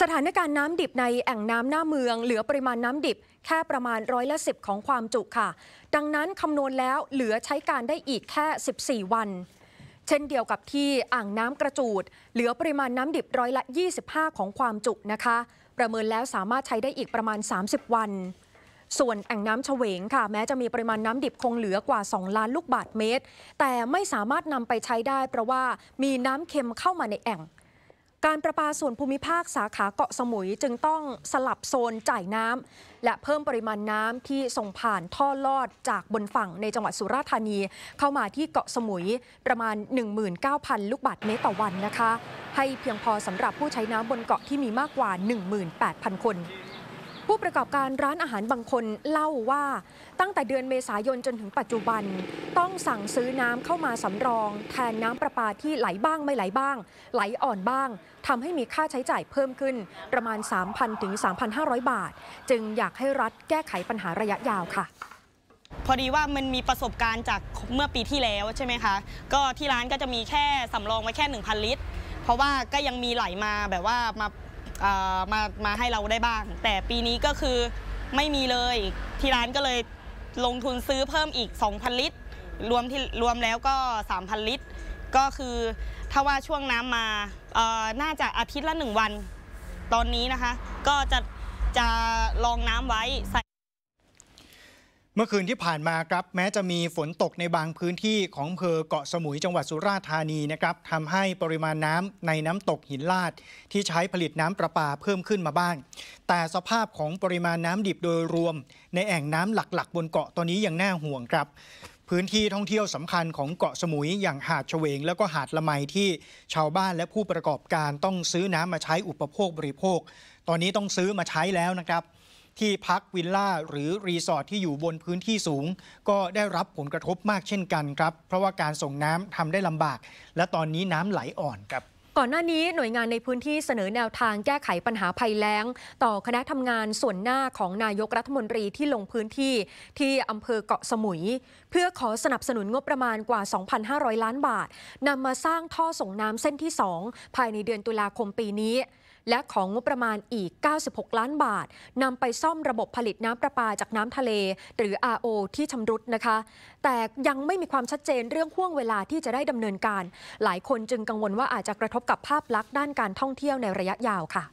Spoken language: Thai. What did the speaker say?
สถานการณ์น้ำดิบในแอ่งน้ำหน้าเมือง เหลือปริมาณน้ำดิบแค่ประมาณร้อยละสิบของความจุค่ะ ดังนั้นคำนวณแล้วเหลือใช้การได้อีกแค่ 14 วัน เช่นเดียวกับที่อ่างน้ำกระจูด เหลือปริมาณน้ำดิบร้อยละ25 ของความจุนะคะ ประเมินแล้วสามารถใช้ได้อีกประมาณ 30 วัน ส่วนแอ่งน้ำเฉวงค่ะ แม้จะมีปริมาณน้ำดิบคงเหลือกว่า 2 ล้านลูกบาทเมตร แต่ไม่สามารถนำไปใช้ได้เพราะว่ามีน้ำเค็มเข้ามาในแอ่งการประปาส่วนภูมิภาคสาขาเกาะสมุยจึงต้องสลับโซนจ่ายน้ำ และเพิ่มปริมาณน้ำที่ส่งผ่านท่อลอดจากบนฝั่งในจังหวัดสุราษฎร์ธานีเข้ามาที่เกาะสมุยประมาณ 19,000 ลูกบาทเมตรต่อวันนะคะ ให้เพียงพอสำหรับผู้ใช้น้ำบนเกาะที่มีมากกว่า 18,000 คนผู้ประกอบการร้านอาหารบางคนเล่าว่าตั้งแต่เดือนเมษายนจนถึงปัจจุบัน ต้องสั่งซื้อน้ำเข้ามาสำรอง แทนน้ำประปาที่ไหลบ้างไม่ไหลบ้าง ไหลอ่อนบ้างทำให้มีค่าใช้จ่ายเพิ่มขึ้นประมาณ 3,000ถึง3,500 บาท จึงอยากให้รัฐแก้ไขปัญหาระยะยาวค่ะ พอดีว่ามันมีประสบการณ์จากเมื่อปีที่แล้วใช่ไหมคะ ก็ที่ร้านก็จะมีแค่สำรองไว้แค่1,000ลิตรเพราะว่าก็ยังมีไหลมาแบบว่ามามา มาให้เราได้บ้าง แต่ปีนี้ก็คือไม่มีเลย ที่ร้านก็เลยลงทุนซื้อเพิ่มอีก 2,000 ลิตร รวมที่รวมแล้วก็ 3,000 ลิตร ก็คือถ้าว่าช่วงน้ำมาน่าจะอาทิตย์ละหนึ่งวัน ตอนนี้นะคะ ก็จะ จะลองน้ำไว้ใส่เมื่อคืนที่ผ่านมาครับ แม้จะมีฝนตกในบางพื้นที่ของอำเภอเกาะสมุยจังหวัดสุราษฎร์ธานีนะครับทำให้ปริมาณน้ำในน้ำตกหินลาด ที่ใช้ผลิตน้ำประปาเพิ่มขึ้นมาบ้าง แต่สภาพของปริมาณน้ำดิบโดยรวม ในแอ่งน้ำหลักๆ บนเกาะตอนนี้ยังน่าห่วงครับ พื้นที่ท่องเที่ยวสำคัญของเกาะสมุยอย่างหาดเฉวงแล้วก็หาดละไมที่ชาวบ้านและผู้ประกอบการต้องซื้อน้ำมาใช้อุปโภคบริโภค ตอนนี้ต้องซื้อมาใช้แล้วนะครับที่พักวิลล่าหรือรีสอร์ทที่อยู่บนพื้นที่สูง ก็ได้รับผลกระทบมากเช่นกันครับ เพราะว่าการส่งน้ำทำได้ลำบาก และตอนนี้น้ำไหลอ่อนครับ ก่อนหน้านี้หน่วยงานในพื้นที่เสนอแนวทางแก้ไขปัญหาภัยแล้ง ต่อคณะทำงานส่วนหน้าของนายกรัฐมนตรีที่ลงพื้นที่ที่อำเภอเกาะสมุย เพื่อขอสนับสนุนงบประมาณกว่า 2,500 ล้านบาทนำมาสร้างท่อส่งน้ำเส้นที่ 2 ภายในเดือนตุลาคมปีนี้และของงบประมาณอีก 96 ล้านบาทนำไปซ่อมระบบผลิตน้ำประปาจากน้ำทะเล หรือ RO ที่ชำรุดนะคะ แต่ยังไม่มีความชัดเจนเรื่องห่วงเวลาที่จะได้ดำเนินการ หลายคนจึงกังวลว่าอาจจะกระทบกับภาพลักษณ์ด้านการท่องเที่ยวในระยะยาวค่ะ